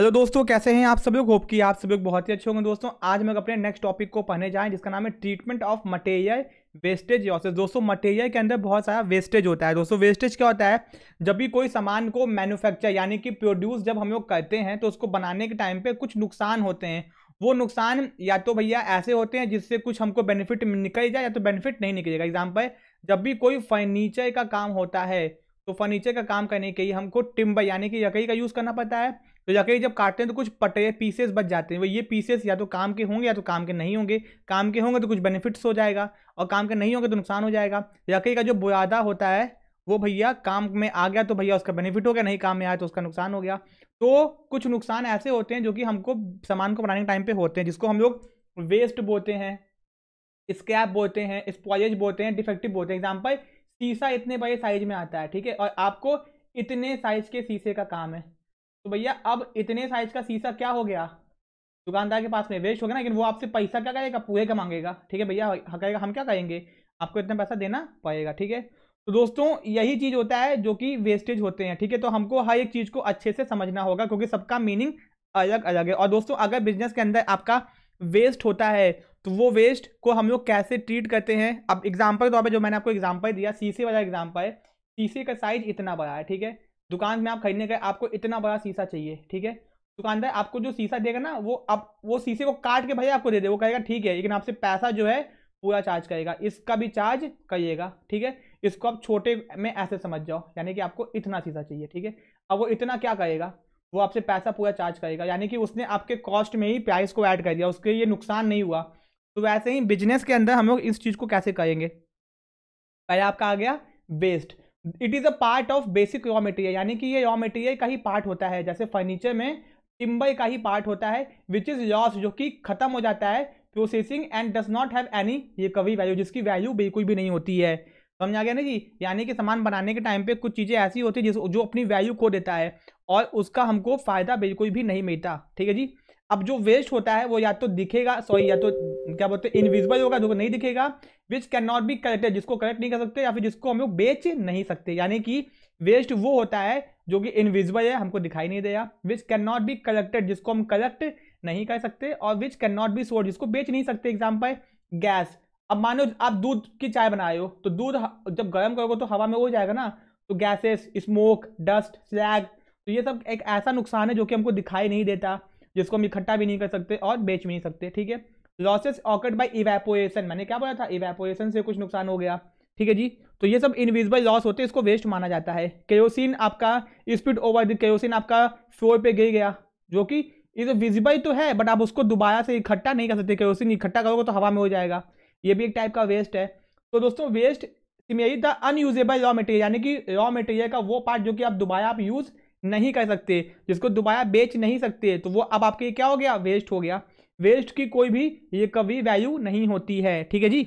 hello दोस्तों कैसे हैं आप सब लोग होप कि आप सब लोग बहुत ही अच्छे होंगे दोस्तों आज मैं अपने नेक्स्ट टॉपिक को पढ़ने जाएं जिसका नाम है treatment of material wastage losses दोस्तों मटेरियल के अंदर बहुत सारा वेस्टेज होता है दोस्तों वेस्टेज क्या होता है जब भी कोई सामान को मैन्युफैक्चर यानी कि प्रोड्यूस जब हम लोग करते हैं तो उसको बनाने के टाइम पर कुछ नुकसान होते हैं वो नुकसान या तो भैया ऐसे होते हैं जिससे कुछ हमको बेनिफिट निकल जाए या तो बेनिफिट नहीं निकलेगा एग्जाम्पल जब भी कोई फर्नीचर का काम होता है तो फर्नीचर का काम करने के लिए हमको टिम्बर यानी कि लकड़ी का यूज़ करना पड़ता है तो जाके जब काटते हैं तो कुछ पटे पीसेस बच जाते हैं वो ये पीसेस या तो काम के होंगे या तो काम के नहीं होंगे काम के होंगे तो कुछ बेनिफिट्स हो जाएगा और काम के नहीं होंगे तो नुकसान हो जाएगा यकई का जो बुरादा होता है वो भैया काम में आ गया तो भैया उसका बेनिफिट हो गया नहीं काम में आया तो उसका नुकसान हो गया तो कुछ नुकसान ऐसे होते हैं जो कि हमको सामान को बनाने के टाइम पर होते हैं जिसको हम लोग वेस्ट बोते हैं स्क्रैप बोते हैं स्पॉयज बोते हैं डिफेक्टिव बोते हैं एग्जाम्पल शीशा इतने बड़े साइज में आता है ठीक है और आपको इतने साइज के शीशे का काम है तो भैया अब इतने साइज का शीशा क्या हो गया दुकानदार के पास में वेस्ट हो गया ना लेकिन वो आपसे पैसा क्या करेगा पूरे का मांगेगा ठीक है भैया हाँ कहेगा हम क्या कहेंगे आपको इतना पैसा देना पड़ेगा ठीक है तो दोस्तों यही चीज़ होता है जो कि वेस्टेज होते हैं ठीक है तो हमको हर एक चीज़ को अच्छे से समझना होगा क्योंकि सबका मीनिंग अलग अलग है और दोस्तों अगर बिजनेस के अंदर आपका वेस्ट होता है तो वो वेस्ट को हम लोग कैसे ट्रीट करते हैं अब एग्जाम्पल तौर पर जो मैंने आपको एग्जाम्पल दिया सीसी वाला एग्जाम्पल है सीसी का साइज इतना बड़ा है ठीक है दुकान में आप खरीदने गए आपको इतना बड़ा शीशा चाहिए ठीक है दुकानदार आपको जो शीशा देगा ना वो आप वो शीशे को काट के भैया आपको दे दे वो कहेगा ठीक है लेकिन आपसे पैसा जो है पूरा चार्ज करेगा इसका भी चार्ज करिएगा ठीक है इसको आप छोटे में ऐसे समझ जाओ यानी कि आपको इतना शीशा चाहिए ठीक है अब वो इतना क्या करेगा वो आपसे पैसा पूरा चार्ज करेगा यानी कि उसने आपके कॉस्ट में ही प्राइस को ऐड कर दिया उसके ये नुकसान नहीं हुआ तो वैसे ही बिजनेस के अंदर हम लोग इस चीज़ को कैसे करेंगे पहले आपका आ गया waste it is a part of basic raw material यानी कि ये रॉ मटेरियल का ही पार्ट होता है जैसे फर्नीचर में टिम्बर का ही पार्ट होता है विच इज़ लॉस जो कि खत्म हो जाता है processing and does not have any recovery value जिसकी वैल्यू बिल्कुल भी नहीं होती है समझा गया ना जी यानी कि सामान बनाने के टाइम पे कुछ चीज़ें ऐसी होती जिस जो अपनी वैल्यू खो देता है और उसका हमको फ़ायदा बिल्कुल भी नहीं मिलता ठीक है जी अब जो वेस्ट होता है वो या तो दिखेगा सॉरी या तो क्या बोलते हैं इनविजिबल होगा जो नहीं दिखेगा which can not be collected जिसको कलेक्ट नहीं कर सकते या फिर जिसको हम लोग बेच नहीं सकते यानी कि वेस्ट वो होता है जो कि इनविजिबल है हमको दिखाई नहीं देगा which can not be collected जिसको हम कलेक्ट नहीं कर सकते और which can not be sold जिसको बेच नहीं सकते एग्जाम्पल गैस अब मानो आप दूध की चाय बनाए हो तो दूध जब गर्म करोगे तो हवा में हो जाएगा ना तो गैसेस स्मोक डस्ट स्लैग तो ये सब एक ऐसा नुकसान है जो कि हमको दिखाई नहीं देता जिसको हम इकट्ठा भी नहीं कर सकते और बेच भी नहीं सकते ठीक है लॉसेस ऑकर्ड बाई इवेपोरेशन मैंने क्या बोला था इवेपोरेशन से कुछ नुकसान हो गया ठीक है जी तो ये सब इनविजिबल लॉस होते हैं इसको वेस्ट माना जाता है केरोसिन आपका स्पीड ओवर द केरोसिन आपका फ्लोर पे गिर गया जो कि ये तो विजिबल तो है बट आप उसको दोबारा से इकट्ठा नहीं कर सकते केरोसिन इकट्ठा करोगे तो हवा में हो जाएगा ये भी एक टाइप का वेस्ट है तो दोस्तों waste similarly the unusable raw material यानी कि रॉ मटेरियल का वो पार्ट जो कि आप दोबारा आप यूज़ नहीं कर सकते जिसको दोबारा बेच नहीं सकते तो वो अब आपके क्या हो गया वेस्ट हो गया वेस्ट की कोई भी ये कभी वैल्यू नहीं होती है ठीक है जी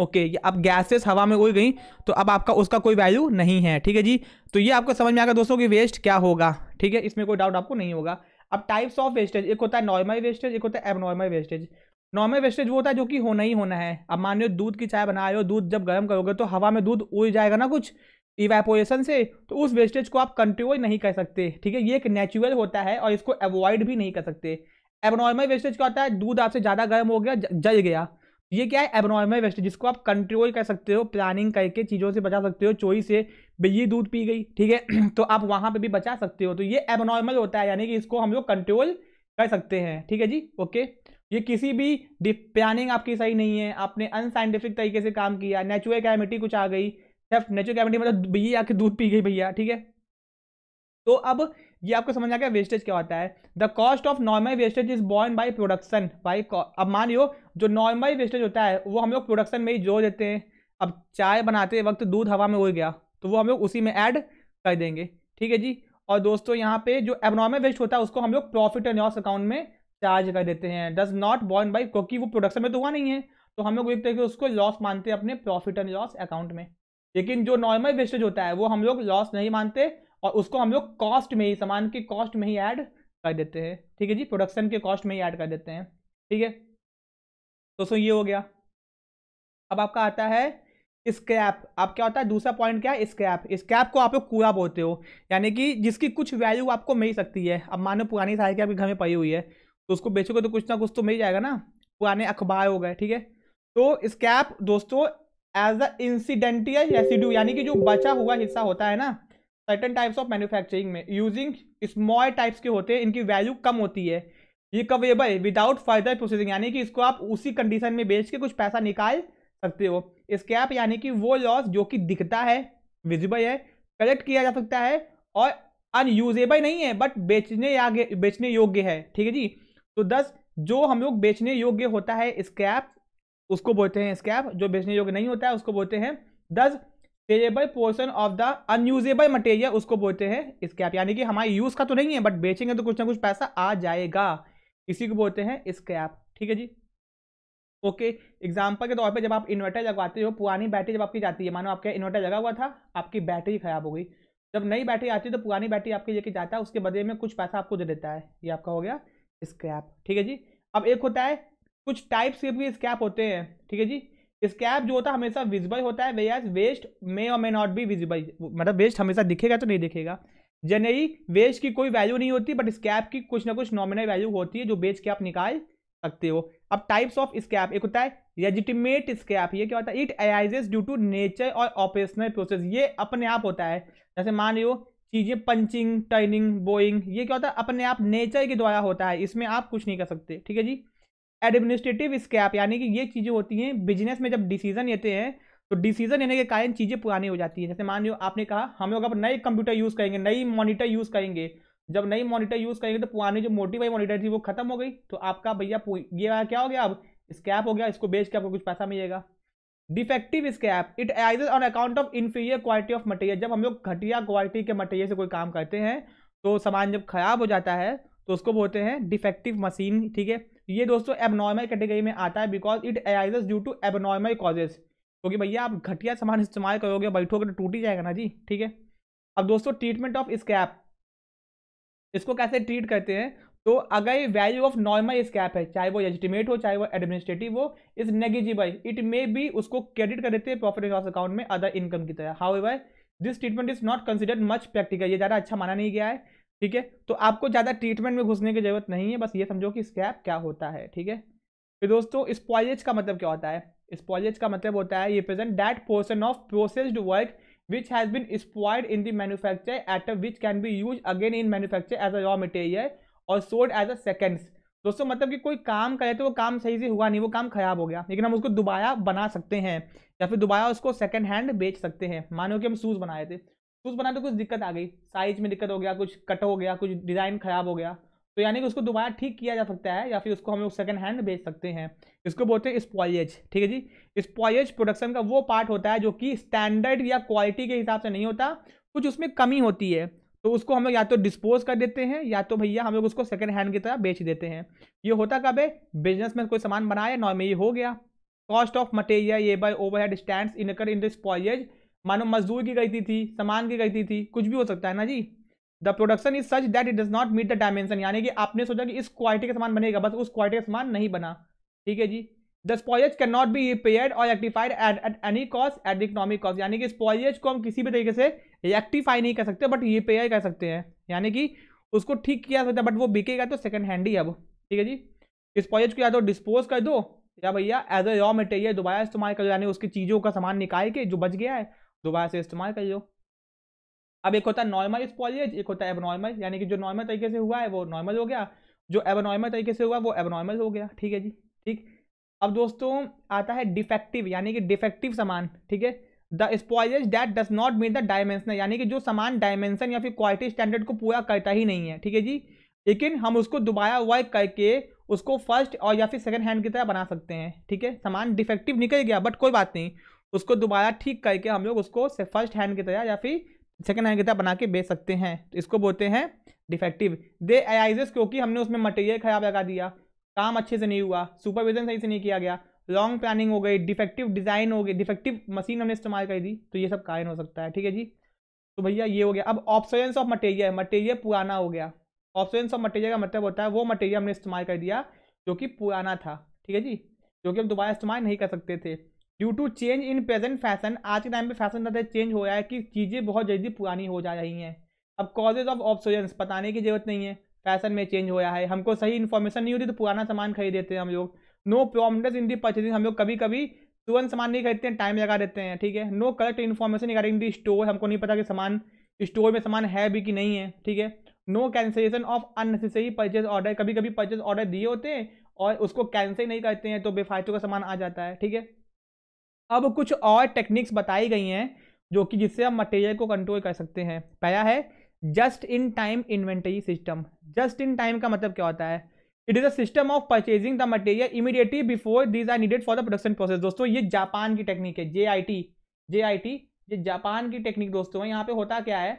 ओके okay, अब गैसेस हवा में उड़ गई तो अब आपका उसका कोई वैल्यू नहीं है ठीक है जी तो ये आपको समझ में आएगा दोस्तों कि वेस्ट क्या होगा ठीक है इसमें कोई डाउट आपको नहीं होगा अब टाइप्स ऑफ वेस्टेज एक होता है नॉर्मल वेस्टेज एक होता है एबनॉर्मल वेस्टेज नॉर्मल वेस्टेज वो होता है जो कि होना ही होना है अब मान लो दूध की चाय बना रहे हो दूध जब गर्म करोगे तो हवा में दूध उड़ जाएगा ना कुछ इवेपोरेशन से तो उस वेस्टेज को आप कंट्रोल नहीं कर सकते ठीक है ये एक नेचुरल होता है और इसको अवॉइड भी नहीं कर सकते एबनॉर्मल वेस्टेज क्या होता है दूध आपसे ज़्यादा गर्म हो गया जल गया ये क्या है एबनॉर्मल वेस्टेज जिसको आप कंट्रोल कर सकते हो प्लानिंग करके चीज़ों से बचा सकते हो चोरी से बिजली दूध पी गई ठीक है तो आप वहाँ पे भी बचा सकते हो तो ये एबनॉर्मल होता है यानी कि इसको हम लोग कंट्रोल कर सकते हैं ठीक है जी ओके ये किसी भी प्लानिंग आपकी सही नहीं है आपने अनसाइंटिफिक तरीके से काम किया नेचुरल कैमिटी कुछ आ गई नेचुरल कैमिटी मतलब बिजली आके दूध पी गई भैया ठीक है तो अब ये आपको समझ आ गया वेस्टेज क्या होता है the cost of normal wastage is borne by production by अब मानियो जो नॉर्मल वेस्टेज होता है वो हम लोग प्रोडक्शन में ही जोड़ देते हैं अब चाय बनाते वक्त दूध हवा में उड़ गया तो वो हम लोग उसी में ऐड कर देंगे ठीक है जी और दोस्तों यहाँ पे जो एबनॉर्मल वेस्ट होता है उसको हम लोग प्रॉफिट एंड लॉस अकाउंट में चार्ज कर देते हैं डज नॉट बॉर्न बाई क्योंकि वो प्रोडक्शन में तो हुआ नहीं है तो हम लोग एक तरीके उसको लॉस मानते हैं अपने प्रॉफिट एंड लॉस अकाउंट में लेकिन जो नॉर्मल वेस्टेज होता है वो हम लोग लॉस नहीं मानते और उसको हम लोग कॉस्ट में ही सामान के कॉस्ट में ही ऐड कर देते हैं ठीक है जी प्रोडक्शन के कॉस्ट में ही ऐड कर देते हैं ठीक है तो सो ये हो गया अब आपका आता है स्क्रैप आप क्या होता है दूसरा पॉइंट क्या है स्क्रैप स्क्रैप को आप लोग कूड़ा बोलते हो यानी कि जिसकी कुछ वैल्यू आपको मिल सकती है अब मानो पुरानी साहित्य आपके घर में पड़ी हुई है तो उसको बेचोगे तो कुछ ना कुछ तो मिल जाएगा ना पुराने अखबार हो गए ठीक है तो स्क्रैप दोस्तों एज अ इंसिडेंटियल रेसिड्यू यानी कि जो बचा हुआ हिस्सा होता है ना सर्टन टाइप्स ऑफ मैन्युफैक्चरिंग में यूजिंग स्मॉल टाइप्स के होते हैं इनकी वैल्यू कम होती है ये कवेबल विदाउट फर्दर प्रोसेसिंग यानी कि इसको आप उसी कंडीशन में बेच के कुछ पैसा निकाल सकते हो स्कैप यानी कि वो लॉस जो कि दिखता है विजिबल है कलेक्ट किया जा सकता है और अनयूजेबल नहीं है बट बेचने आगे बेचने योग्य है ठीक है जी तो दस जो हम लोग बेचने योग्य होता है स्कैप उसको बोलते हैं स्कैप जो बेचने योग्य नहीं होता है उसको बोलते हैं this saleable portion of the unusable material उसको बोलते हैं स्क्रैप यानी कि हमारे यूज़ का तो नहीं है बट बेचेंगे तो कुछ ना कुछ पैसा आ जाएगा इसी को बोलते हैं स्क्रैप ठीक है जी ओके एग्जाम्पल के तौर पे जब आप इन्वर्टर लगवाते हो पुरानी बैटरी जब आपकी जाती है मानो आपका इन्वर्टर लगा हुआ था आपकी बैटरी ख़राब हो गई जब नई बैटरी आती है तो पुरानी बैटरी आपकी लेके जाता है उसके बदले में कुछ पैसा आपको दे देता है ये आपका हो गया स्क्रैप ठीक है जी अब एक होता है कुछ टाइप्स के भी स्क्रैप होते हैं ठीक है जी स्कैप जो होता है हमेशा विजिबल होता है एज वेस्ट मे और मे नॉट बी विजिबल मतलब वेस्ट हमेशा दिखेगा तो नहीं दिखेगा जनरली वेस्ट की कोई वैल्यू नहीं होती बट स्कैप की कुछ ना कुछ नॉमिनल वैल्यू होती है जो बेच के आप निकाल सकते हो अब टाइप्स ऑफ स्कैप एक होता है रेजिटिमेट स्कैप ये क्या होता है it arises due to nature और ऑपरेशनल प्रोसेस ये अपने आप होता है जैसे मान लो चीज़ें पंचिंग टर्निंग बोइंग ये क्या होता है अपने आप नेचर के द्वारा होता है इसमें आप कुछ नहीं कर सकते ठीक है जी एडमिनिस्ट्रेटिव स्कैप यानी कि ये चीज़ें होती हैं बिजनेस में जब डिसीजन लेते हैं तो डिसीजन लेने के कारण चीज़ें पुरानी हो जाती हैं जैसे मान लो आपने कहा हम लोग अब नए कंप्यूटर यूज़ करेंगे नई मॉनिटर यूज़ करेंगे जब नई मॉनिटर यूज़ करेंगे तो पुरानी जो मोटी वाई मोनीटर थी वो खत्म हो गई तो आपका भैया ये क्या हो गया अब स्कैप हो गया इसको बेच के आपको कुछ पैसा मिलेगा defective scrap it as on account of inferior quality of material जब हम लोग घटिया क्वालिटी के मटेरियल से कोई काम करते हैं तो सामान जब खराब हो जाता है तो उसको बोलते हैं डिफेक्टिव मशीन ठीक है तो ये दोस्तों एबनॉर्मल कैटेगरी में आता है because it arises due to abnormal causes क्योंकि भैया आप घटिया सामान इस्तेमाल करोगे बैठोगे तो टूट ही जाएगा ना जी ठीक है अब दोस्तों ट्रीटमेंट ऑफ स्कैप इसको कैसे ट्रीट करते हैं तो अगर वैल्यू ऑफ नॉर्मल स्कैप है चाहे वो एजिटिमेट हो चाहे वो एडमिनिस्ट्रेटिव हो is negligible it may be उसको क्रेडिट कर देते हैं प्रॉफिट एंड लॉस अकाउंट में अदर इनकम की तरह however this treatment is not considered much practical ये ज़्यादा अच्छा माना नहीं गया है ठीक है तो आपको ज़्यादा ट्रीटमेंट में घुसने की जरूरत नहीं है बस ये समझो कि स्कैप क्या होता है ठीक है फिर दोस्तों स्पॉयलेज का मतलब क्या होता है स्पॉयलेज का मतलब होता है represent that portion of processed work has been spoiled in the the at a which can be use again in manufacture as a raw material और सोल्ड एज अ सेकेंड्स दोस्तों मतलब कि कोई काम करे तो वो काम सही से हुआ नहीं वो काम खराब हो गया लेकिन हम उसको दोबारा बना सकते हैं या फिर दोबारा उसको सेकेंड हैंड बेच सकते हैं मानो कि हम शूज़ बनाए थे कुछ बनाने तो कुछ दिक्कत आ गई साइज में दिक्कत हो गया कुछ कट हो गया कुछ डिज़ाइन खराब हो गया तो यानी कि उसको दोबारा ठीक किया जा सकता है या फिर उसको हम लोग सेकेंड हैंड बेच सकते हैं इसको बोलते हैं स्पॉयज ठीक है जी स्पॉयज प्रोडक्शन का वो पार्ट होता है जो कि स्टैंडर्ड या क्वालिटी के हिसाब से नहीं होता कुछ उसमें कमी होती है तो उसको हम लोग या तो डिस्पोज कर देते हैं या तो भैया हम लोग उसको सेकेंड हैंड की तरह बेच देते हैं ये होता कब है बिजनेस में कोई सामान बनाया नॉर्मली हो गया कॉस्ट ऑफ मटेरियल ये by overhead stand incur in the स्पॉयज मानो मजदूर की गलती थी सामान की गलती थी कुछ भी हो सकता है ना जी the production is such that it does not meet the dimension यानी कि आपने सोचा कि इस क्वालिटी का सामान बनेगा बस उस क्वालिटी का सामान नहीं बना ठीक है जी the spoils can not be repair और rectified at any cost at the economic cost यानी कि स्पॉयज को हम किसी भी तरीके से रेक्टिफाई नहीं कर सकते बट रिपेयर कर सकते हैं यानी कि उसको ठीक किया सकता है बट वो बिकेगा तो सेकेंड हैंड ही अब ठीक है जी स्पॉयज को या तो डिस्पोज कर दो या भैया एज ए रॉ मटेरियल दोबारा इस्तेमाल कर यानी उसकी चीज़ों का सामान निकाल के जो बच गया है दोबारा से इस्तेमाल कर लो अब एक होता है नॉर्मल स्पॉलियज एक होता है एबनॉर्मल यानी कि जो नॉर्मल तरीके से हुआ है वो नॉर्मल हो गया जो एबनॉर्मल तरीके से हुआ वो एबनॉर्मल हो गया ठीक है जी ठीक अब दोस्तों आता है डिफेक्टिव यानी कि डिफेक्टिव सामान ठीक है the spoils that does not meet the dimension यानी कि जो सामान डायमेंशन या फिर क्वालिटी स्टैंडर्ड को पूरा करता ही नहीं है ठीक है जी लेकिन हम उसको दोबारा वर्क करके उसको फर्स्ट और या फिर सेकेंड हैंड की तरह बना सकते हैं ठीक है सामान डिफेक्टिव निकल गया बट कोई बात नहीं उसको दोबारा ठीक करके हम लोग उसको फर्स्ट हैंड की तरह या फिर सेकेंड हैंड की तरह बना के बेच सकते हैं तो इसको बोलते हैं डिफेक्टिव दे अराइजेस क्योंकि हमने उसमें मटेरियल खराब लगा दिया काम अच्छे से नहीं हुआ सुपरविजन सही से नहीं किया गया लॉन्ग प्लानिंग हो गई डिफेक्टिव डिज़ाइन हो गई डिफेक्टिव मशीन हमने इस्तेमाल कर दी तो ये सब कारण हो सकता है ठीक है जी तो भैया ये हो गया अब ऑप्शन ऑफ मटेरियल मटेरियल पुराना हो गया ऑप्शन ऑफ मटेरियल का मतलब होता है वो मटेरियल हमने इस्तेमाल कर दिया जो कि पुराना था ठीक है जी जो कि हम दोबारा इस्तेमाल नहीं कर सकते थे due to change in present fashion आज के टाइम पे फैशन ज़्यादा चेंज हो रहा है कि चीज़ें बहुत जल्दी पुरानी हो जा रही हैं अब कॉजेज ऑफ ऑब्सोलेंस बताने की जरूरत नहीं है फैशन में चेंज हो रहा है हमको सही इन्फॉर्मेशन नहीं होती तो पुराना सामान खरीद देते हैं हम लोग नो प्रॉमिनेंस इन दी परचेजिंग हम लोग कभी कभी तुरंत सामान नहीं खरीदते हैं टाइम लगा देते हैं ठीक है no correct information regarding the store हमको नहीं पता कि सामान स्टोर में सामान है भी कि नहीं है ठीक है no cancellation of unnecessary purchase order कभी कभी परचेज ऑर्डर दिए होते हैं और उसको कैंसिल नहीं करते हैं तो बेफायतों का सामान आ जाता है ठीक है अब कुछ और टेक्निक्स बताई गई हैं जो कि जिससे हम मटेरियल को कंट्रोल कर सकते हैं पहला है just in time inventory system just in time का मतलब क्या होता है it is a system of purchasing the material immediately before these are needed for the production process दोस्तों ये जापान की टेक्निक है J I T J I T ये जापान की टेक्निक दोस्तों यहाँ पे होता क्या है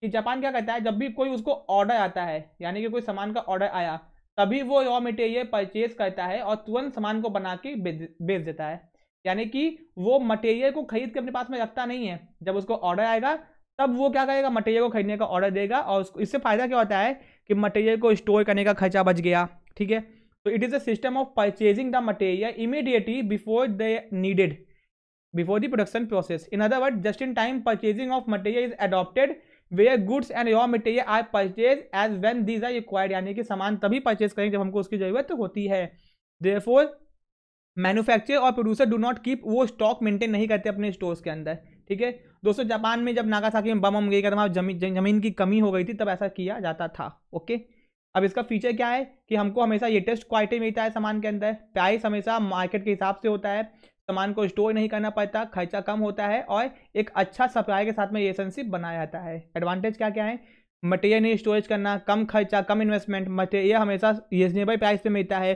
कि जापान क्या करता है जब भी कोई उसको ऑर्डर आता है यानी कि कोई सामान का ऑर्डर आया तभी वो रॉ मटेरियल परचेज करता है और तुरंत सामान को बना के बेच देता है यानी कि वो मटेरियल को खरीद के अपने पास में रखता नहीं है जब उसको ऑर्डर आएगा तब वो क्या करेगा मटेरियल को खरीदने का ऑर्डर देगा और उसको इससे फ़ायदा क्या होता है कि मटेरियल को स्टोर करने का खर्चा बच गया ठीक है तो it is a system of purchasing the material immediately before the needed before the production process in other word just in time purchasing of material is adopted way goods and your material are purchase as when these are required यानी कि सामान तभी purchase करें जब हमको उसकी ज़रूरत होती है देयरफॉर मैन्युफैक्चर और प्रोड्यूसर डू नॉट कीप वो स्टॉक मेंटेन नहीं करते अपने स्टोर्स के अंदर ठीक है दोस्तों जापान में जब नागासाकी में बम हम गई कदम जमीन जमीन की कमी हो गई थी तब ऐसा किया जाता था ओके अब इसका फीचर क्या है कि हमको हमेशा टेस्ट क्वालिटी मिलता है सामान के अंदर प्राइस हमेशा मार्केट के हिसाब से होता है सामान को स्टोर नहीं करना पड़ता खर्चा कम होता है और एक अच्छा सप्लाई के साथ में रिलेशनशिप बनाया जाता है एडवांटेज क्या क्या है मटेरियल नहीं स्टोरेज करना कम खर्चा कम इन्वेस्टमेंट मटेरियल हमेशा रीजनेबल प्राइस पे मिलता है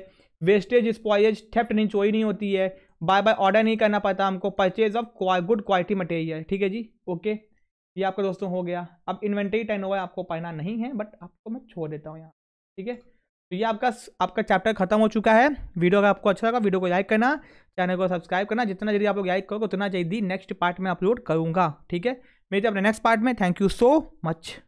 वेस्टेज स्पॉयज थेफ्ट नहीं चोरी नहीं होती है बाय बाय ऑर्डर नहीं करना पड़ता हमको purchase of good quality material ठीक है जी ओके ये आपका दोस्तों हो गया अब इन्वेंट्री टर्न ओवर आपको पढ़ना नहीं है बट आपको मैं छोड़ देता हूँ यहाँ ठीक है तो ये आपका आपका चैप्टर खत्म हो चुका है वीडियो अगर आपको अच्छा लगा वीडियो को लाइक करना चैनल को सब्सक्राइब करना जितना जल्दी आप लोग लाइक करोगे उतना जल्दी नेक्स्ट पार्ट में अपलोड करूँगा ठीक है मेरे अपने नेक्स्ट पार्ट में थैंक यू सो मच